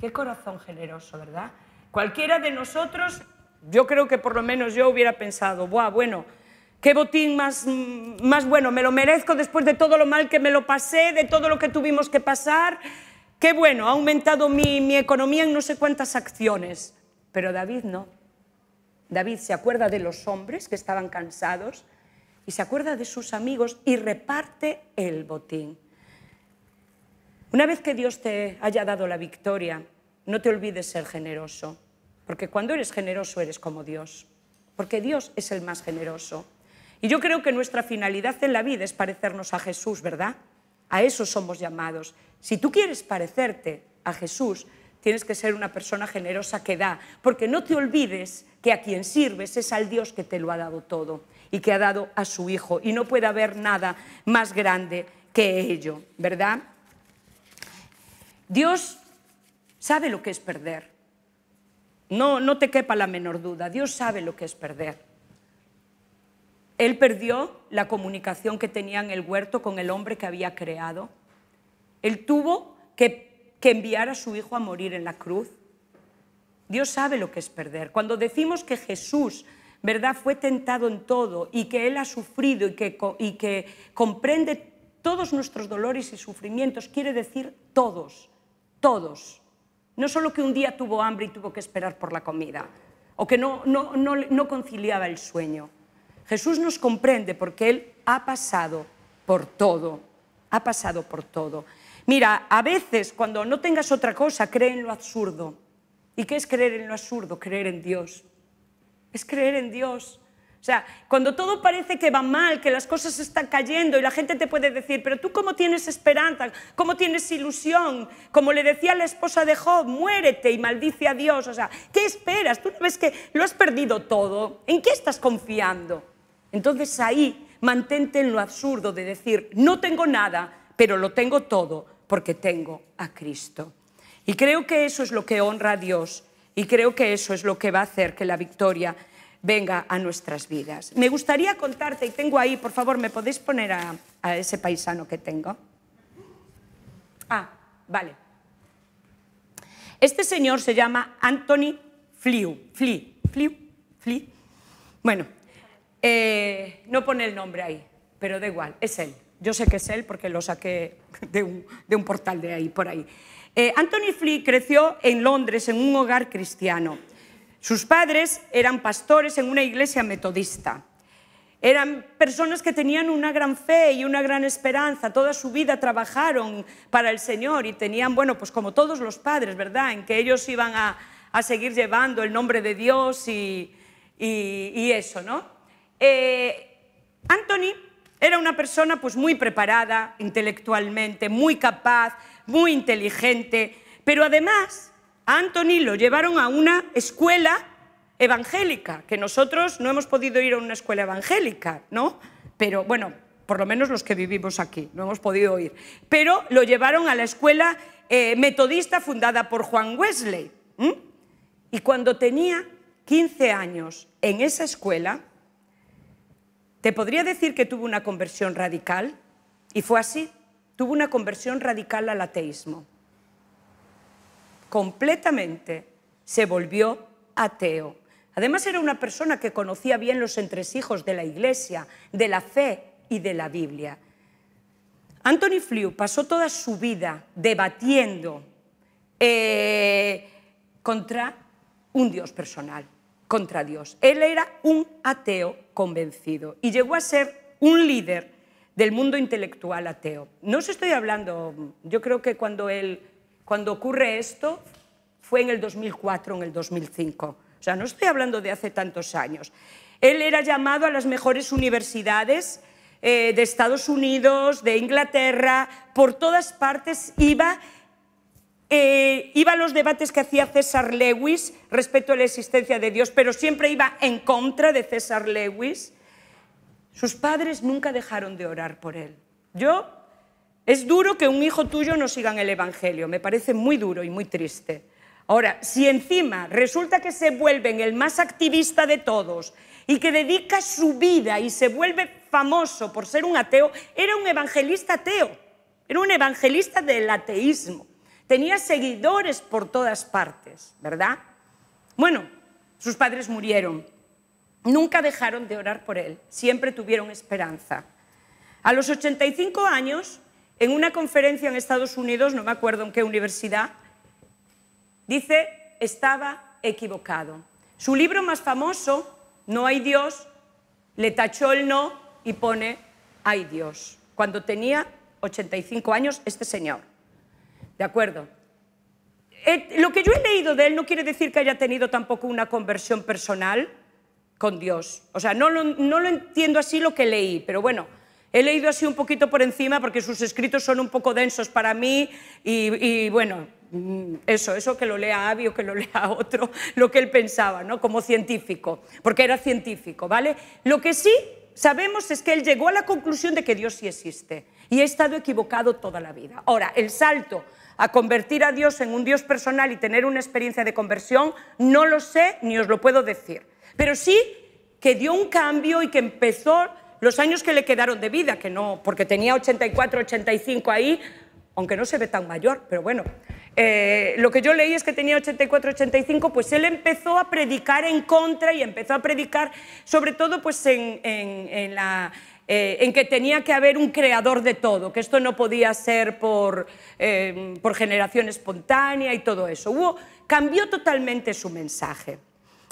Speaker 1: Qué corazón generoso, ¿verdad? Cualquiera de nosotros, yo creo que por lo menos yo hubiera pensado, Buah, bueno, qué botín más, más bueno, me lo merezco después de todo lo mal que me lo pasé, de todo lo que tuvimos que pasar. Qué bueno, ha aumentado mi, mi economía en no sé cuántas acciones. Pero David no. David se acuerda de los hombres que estaban cansados y se acuerda de sus amigos y reparte el botín. Una vez que Dios te haya dado la victoria, no te olvides ser generoso, porque cuando eres generoso eres como Dios, porque Dios es el más generoso. Y yo creo que nuestra finalidad en la vida es parecernos a Jesús, ¿verdad? A eso somos llamados. Si tú quieres parecerte a Jesús, tienes que ser una persona generosa que da, porque no te olvides que a quien sirves es al Dios que te lo ha dado todo y que ha dado a su Hijo. Y no puede haber nada más grande que ello, ¿verdad? Dios sabe lo que es perder. No, no te quepa la menor duda, Dios sabe lo que es perder. Él perdió la comunicación que tenía en el huerto con el hombre que había creado. Él tuvo que, que, enviar a su hijo a morir en la cruz. Dios sabe lo que es perder. Cuando decimos que Jesús, ¿verdad?, fue tentado en todo y que Él ha sufrido y que, y que comprende todos nuestros dolores y sufrimientos, quiere decir todos, todos. No solo que un día tuvo hambre y tuvo que esperar por la comida, o que no, no, no conciliaba el sueño. Jesús nos comprende porque Él ha pasado por todo, ha pasado por todo. Mira, a veces cuando no tengas otra cosa, cree en lo absurdo. ¿Y qué es creer en lo absurdo? Creer en Dios. Es creer en Dios. O sea, cuando todo parece que va mal, que las cosas están cayendo y la gente te puede decir, pero tú cómo tienes esperanza, cómo tienes ilusión, como le decía la esposa de Job, muérete y maldice a Dios. O sea, ¿qué esperas? Tú no ves que lo has perdido todo. ¿En qué estás confiando? Entonces ahí mantente en lo absurdo de decir, no tengo nada, pero lo tengo todo porque tengo a Cristo. Y creo que eso es lo que honra a Dios y creo que eso es lo que va a hacer que la victoria venga a nuestras vidas. Me gustaría contarte, y tengo ahí, por favor, ¿me podéis poner a, a ese paisano que tengo? Ah, vale. Este señor se llama Anthony Flew. Flew. Flew. Flew. Bueno, eh, no pone el nombre ahí, pero da igual, es él. Yo sé que es él porque lo saqué [LAUGHS] de un, portal de ahí, por ahí. Eh, Anthony Flea creció en Londres en un hogar cristiano. Sus padres eran pastores en una iglesia metodista. Eran personas que tenían una gran fe y una gran esperanza. Toda su vida trabajaron para el Señor y tenían, bueno, pues como todos los padres, ¿verdad? En que ellos iban a, seguir llevando el nombre de Dios y eso, ¿no? Eh, Anthony era una persona pues muy preparada intelectualmente, muy capaz, muy inteligente, pero además a Anthony lo llevaron a una escuela evangélica, que nosotros no hemos podido ir a una escuela evangélica, ¿no? Pero bueno, por lo menos los que vivimos aquí, no hemos podido ir. Pero lo llevaron a la escuela eh, metodista fundada por Juan Wesley. Y cuando tenía 15 años en esa escuela, ¿Te podría decir que tuvo una conversión radical? Y fue así, tuvo una conversión radical al ateísmo. Completamente se volvió ateo. Además era una persona que conocía bien los entresijos de la Iglesia, de la fe y de la Biblia. Anthony Flew pasó toda su vida debatiendo eh, contra un Dios personal, contra Dios. Él era un ateo convencido y llegó a ser un líder del mundo intelectual ateo. No os estoy hablando, yo creo que cuando, él, cuando ocurre esto fue en el 2004, en el 2005. O sea, no estoy hablando de hace tantos años. Él era llamado a las mejores universidades eh, de Estados Unidos, de Inglaterra, por todas partes iba eh, iba a los debates que hacía César Lewis respecto a la existencia de Dios, pero siempre iba en contra de César Lewis. Sus padres nunca dejaron de orar por él. Yo, es duro que un hijo tuyo no siga en el Evangelio, me parece muy duro y muy triste. Ahora, si encima resulta que se vuelven el más activista de todos y que dedica su vida y se vuelve famoso por ser un ateo, era un evangelista ateo, era un evangelista del ateísmo. Tenía seguidores por todas partes, ¿verdad? Bueno, sus padres murieron. Nunca dejaron de orar por él, siempre tuvieron esperanza. A los 85 años, en una conferencia en Estados Unidos, no me acuerdo en qué universidad, dice, estaba equivocado. Su libro más famoso, No hay Dios, le tachó el no y pone, hay Dios, cuando tenía 85 años este señor. ¿De acuerdo? Eh, lo que yo he leído de él no quiere decir que haya tenido tampoco una conversión personal con Dios. O sea, no lo, no lo entiendo así lo que leí, pero bueno, he leído así un poquito por encima porque sus escritos son un poco densos para mí y, bueno, mm, eso, eso que lo lea Avi o que lo lea [LAUGHS] otro, lo que él pensaba, ¿no? Como científico, porque era científico, ¿vale? Lo que sí sabemos es que él llegó a la conclusión de que Dios sí existe y ha estado equivocado toda la vida. Ahora, el salto a convertir a Dios en un Dios personal y tener una experiencia de conversión, no lo sé ni os lo puedo decir. Pero sí que dio un cambio y que empezó los años que le quedaron de vida, que no, porque tenía 84, 85 ahí, aunque no se ve tan mayor, pero bueno. Eh, lo que yo leí es que tenía 84, 85, pues él empezó a predicar en contra y empezó a predicar sobre todo pues en la eh, en que tenía que haber un creador de todo, que esto no podía ser por, eh, generación espontánea y todo eso. cambió totalmente su mensaje.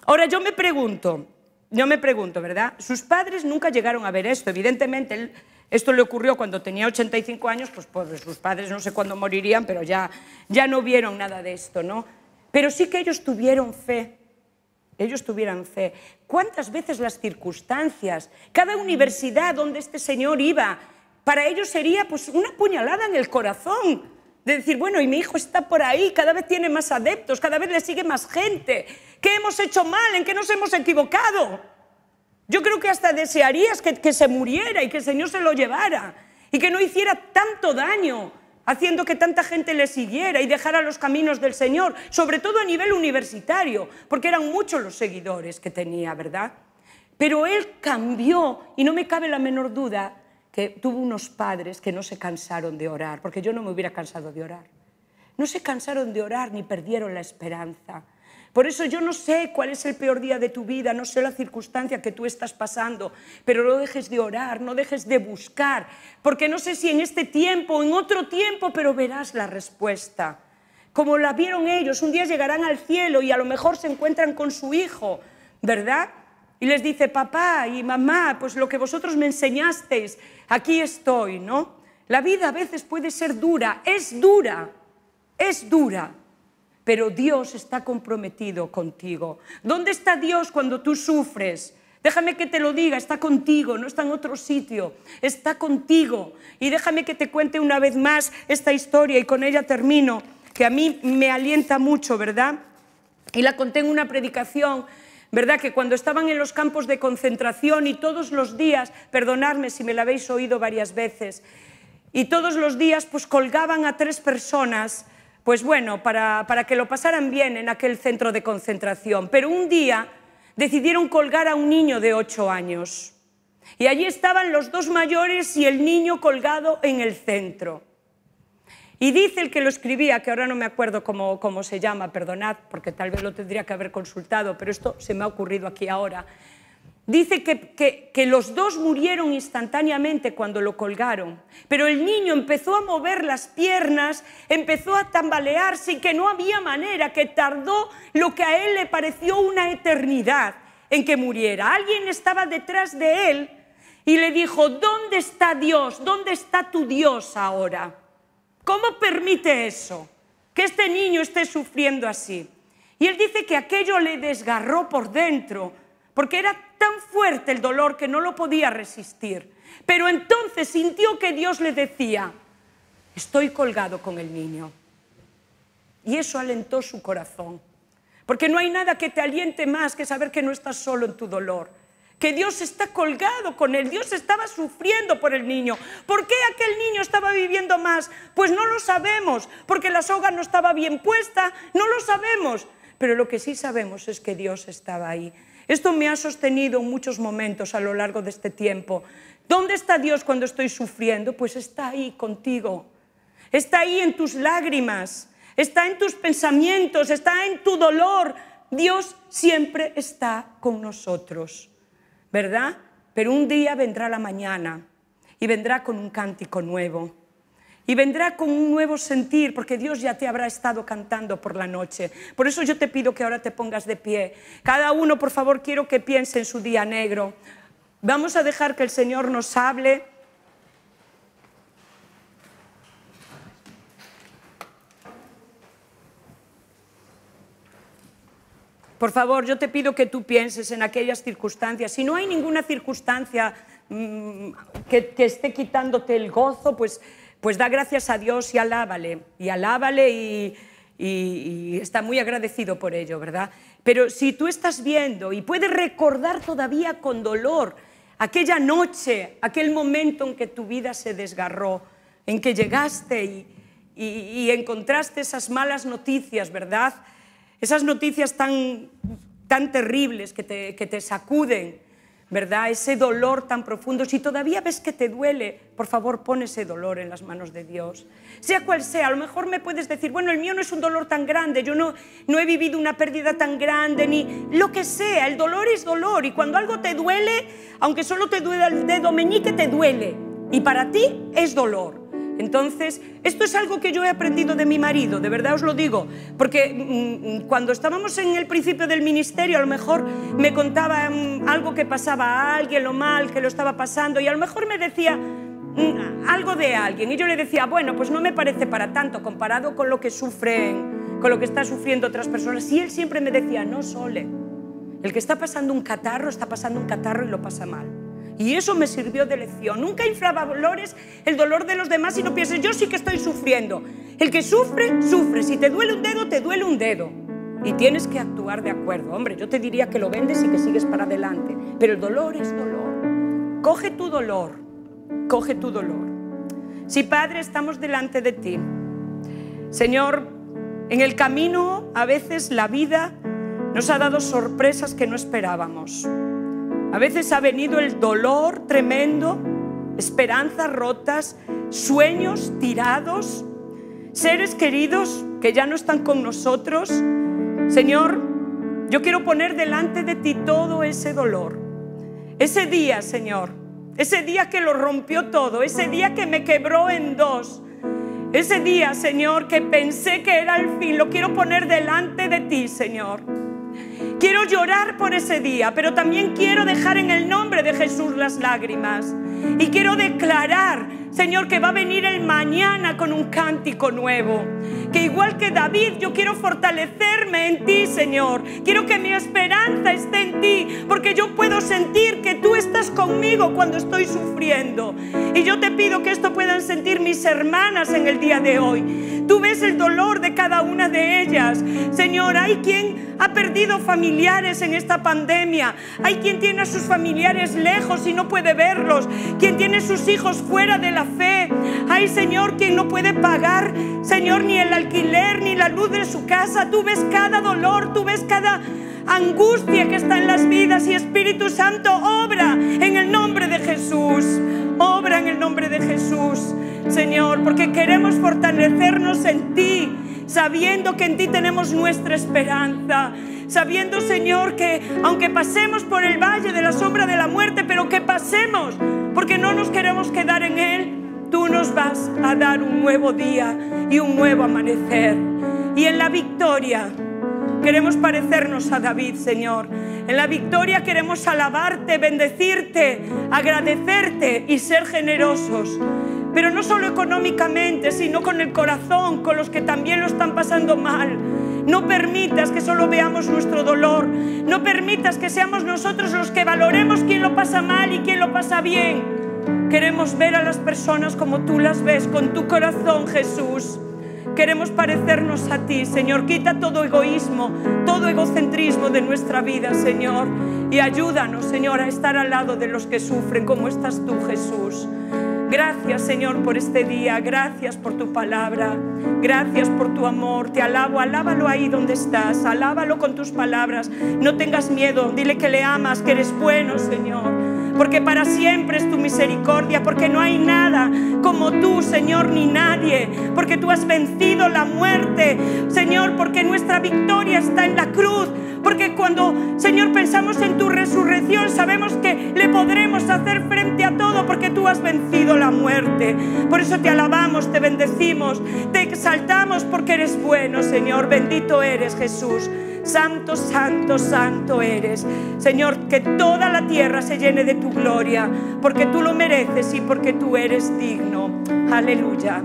Speaker 1: Ahora yo me pregunto, yo me pregunto, ¿verdad? Sus padres nunca llegaron a ver esto, evidentemente esto le ocurrió cuando tenía 85 años, pues pues sus padres no sé cuándo morirían, pero ya, ya no vieron nada de esto, ¿no? Pero sí que ellos tuvieron fe ellos tuvieran fe. ¿Cuántas veces las circunstancias, cada universidad donde este señor iba, para ellos sería pues una puñalada en el corazón? De decir, bueno, y mi hijo está por ahí, cada vez tiene más adeptos, cada vez le sigue más gente. ¿Qué hemos hecho mal? ¿En qué nos hemos equivocado? Yo creo que hasta desearías que, que se muriera y que el Señor se lo llevara y que no hiciera tanto daño haciendo que tanta gente le siguiera y dejara los caminos del Señor, sobre todo a nivel universitario, porque eran muchos los seguidores que tenía, ¿verdad? Pero él cambió, y no me cabe la menor duda que tuvo unos padres que no se cansaron de orar, porque yo no me hubiera cansado de orar. No se cansaron de orar ni perdieron la esperanza. Por eso yo no sé cuál es el peor día de tu vida, no sé la circunstancia que tú estás pasando, pero no dejes de orar, no dejes de buscar, porque no sé si en este tiempo o en otro tiempo, pero verás la respuesta. Como la vieron ellos, un día llegarán al cielo y a lo mejor se encuentran con su hijo, ¿verdad? Y les dice, papá y mamá, pues lo que vosotros me enseñasteis, aquí estoy, ¿no? La vida a veces puede ser dura, es dura, es dura pero Dios está comprometido contigo. ¿Dónde está Dios cuando tú sufres? Déjame que te lo diga, está contigo, no está en otro sitio, está contigo. Y déjame que te cuente una vez más esta historia y con ella termino, que a mí me alienta mucho, ¿verdad? Y la conté en una predicación ¿verdad? Que cuando estaban en los campos de concentración y todos los días, perdonadme si me la habéis oído varias veces, y todos los días pues colgaban a tres personas pues bueno, para, que lo pasaran bien en aquel centro de concentración. Pero un día decidieron colgar a un niño de ocho años. Y allí estaban los dos mayores y el niño colgado en el centro. Y dice el que lo escribía, que ahora no me acuerdo cómo, cómo, se llama, perdonad, porque tal vez lo tendría que haber consultado, pero esto se me ha ocurrido aquí ahora. Dice que, los dos murieron instantáneamente cuando lo colgaron, pero el niño empezó a mover las piernas, empezó a tambalearse y que no había manera, que tardó lo que a él le pareció una eternidad en que muriera. Alguien estaba detrás de él y le dijo, ¿dónde está Dios? ¿Dónde está tu Dios ahora? ¿Cómo permite eso? Que este niño esté sufriendo así. Y él dice que aquello le desgarró por dentro, porque era tan fuerte el dolor que no lo podía resistir. Pero entonces sintió que Dios le decía, estoy colgado con el niño. Y eso alentó su corazón. Porque no hay nada que te aliente más que saber que no estás solo en tu dolor. Que Dios está colgado con él. Dios estaba sufriendo por el niño. ¿Por qué aquel niño estaba viviendo más? Pues no lo sabemos. Porque la soga no estaba bien puesta. No lo sabemos. Pero lo que sí sabemos es que Dios estaba ahí. Esto me ha sostenido en muchos momentos a lo largo de este tiempo. ¿Dónde está Dios cuando estoy sufriendo? Pues está ahí contigo. Está ahí en tus lágrimas, está en tus pensamientos, está en tu dolor. Dios siempre está con nosotros, ¿verdad? Pero un día vendrá la mañana y vendrá con un cántico nuevo y vendrá con un nuevo sentir, porque Dios ya te habrá estado cantando por la noche. Por eso yo te pido que ahora te pongas de pie. Cada uno, por favor, quiero que piense en su día negro. Vamos a dejar que el Señor nos hable. Por favor, yo te pido que tú pienses en aquellas circunstancias. Si no hay ninguna circunstancia mm, que, que esté quitándote el gozo, pues pues da gracias a Dios y alábale, y alábale y, está muy agradecido por ello, ¿verdad? Pero si tú estás viendo y puedes recordar todavía con dolor aquella noche, aquel momento en que tu vida se desgarró, en que llegaste y, y, encontraste esas malas noticias, ¿verdad? Esas noticias tan, tan terribles que te, que te sacuden. ¿verdad? Ese dolor tan profundo. Si todavía ves que te duele, por favor, pon ese dolor en las manos de Dios. Sea cual sea, a lo mejor me puedes decir, bueno, el mío no es un dolor tan grande, yo no, no he vivido una pérdida tan grande, ni lo que sea, el dolor es dolor. Y cuando algo te duele, aunque solo te duela el dedo meñique, te duele. Y para ti es dolor. Entonces, esto es algo que yo he aprendido de mi marido, de verdad os lo digo, porque mm, mm, cuando estábamos en el principio del ministerio, a lo mejor me contaba mm, algo que pasaba a alguien, lo mal que lo estaba pasando, y a lo mejor me decía algo de alguien, y yo le decía, bueno, pues no me parece para tanto comparado con lo que sufren, con lo que está sufriendo otras personas. Y él siempre me decía, no, Sole, el que está pasando un catarro, está pasando un catarro y lo pasa mal. Y eso me sirvió de lección. Nunca infravalores el dolor de los demás y no pienses, yo sí que estoy sufriendo. El que sufre, sufre. Si te duele un dedo, te duele un dedo. Y tienes que actuar de acuerdo. Hombre, yo te diría que lo vendes y que sigues para adelante. Pero el dolor es dolor. Coge tu dolor. Coge tu dolor. Si Padre, estamos delante de ti. Señor, en el camino a veces la vida nos ha dado sorpresas que no esperábamos. A veces ha venido el dolor tremendo, esperanzas rotas, sueños tirados, seres queridos que ya no están con nosotros. Señor, yo quiero poner delante de ti todo ese dolor. Ese día, Señor, ese día que lo rompió todo, ese día que me quebró en dos, ese día, Señor, que pensé que era el fin, lo quiero poner delante de ti, Señor. Quiero llorar por ese día, pero también quiero dejar en el nombre de Jesús las lágrimas. Y quiero declarar Señor, que va a venir el mañana con un cántico nuevo. Que igual que David, yo quiero fortalecerme en ti, Señor. Quiero que mi esperanza esté en ti, porque yo puedo sentir que tú estás conmigo cuando estoy sufriendo. Y yo te pido que esto puedan sentir mis hermanas en el día de hoy. Tú ves el dolor de cada una de ellas. Señor, hay quien ha perdido familiares en esta pandemia. Hay quien tiene a sus familiares lejos y no puede verlos. Quien tiene sus hijos fuera de la fe. Hay, Señor, quien no puede pagar, Señor, ni el alquiler, ni la luz de su casa. Tú ves cada dolor, tú ves cada angustia que está en las vidas. Y Espíritu Santo, obra en el nombre de Jesús. Obra en el nombre de Jesús, Señor, porque queremos fortalecernos en ti sabiendo que en ti tenemos nuestra esperanza, sabiendo, Señor, que aunque pasemos por el valle de la sombra de la muerte, pero que pasemos, porque no nos queremos quedar en él, tú nos vas a dar un nuevo día y un nuevo amanecer. Y en la victoria queremos parecernos a David, Señor. En la victoria queremos alabarte, bendecirte, agradecerte y ser generosos pero no solo económicamente, sino con el corazón, con los que también lo están pasando mal. No permitas que solo veamos nuestro dolor. No permitas que seamos nosotros los que valoremos quién lo pasa mal y quién lo pasa bien. Queremos ver a las personas como tú las ves, con tu corazón, Jesús. Queremos parecernos a ti, Señor. Quita todo egoísmo, todo egocentrismo de nuestra vida, Señor. Y ayúdanos, Señor, a estar al lado de los que sufren, como estás tú, Jesús. Gracias Señor por este día, gracias por tu palabra, gracias por tu amor, te alabo, alábalo ahí donde estás, alábalo con tus palabras, no tengas miedo, dile que le amas, que eres bueno Señor porque para siempre es tu misericordia, porque no hay nada como tú, Señor, ni nadie, porque tú has vencido la muerte, Señor, porque nuestra victoria está en la cruz, porque cuando, Señor, pensamos en tu resurrección, sabemos que le podremos hacer frente a todo, porque tú has vencido la muerte. Por eso te alabamos, te bendecimos, te exaltamos, porque eres bueno, Señor, bendito eres Jesús. Santo, santo, santo eres. Señor, que toda la tierra se llene de tu gloria, porque tú lo mereces y porque tú eres digno. Aleluya.